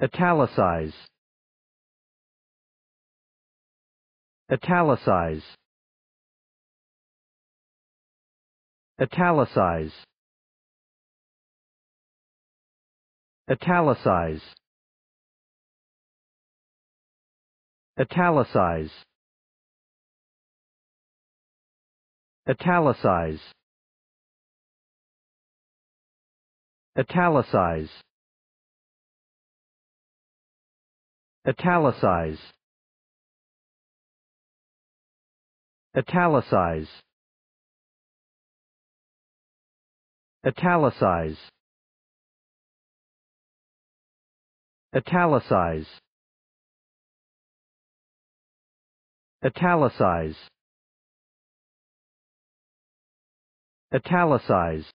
Italicize. Italicize. Italicize. Italicize. Italicize. Italicize. Italicize. Italicize. Italicize. Italicize. Italicize. Italicize. Italicize.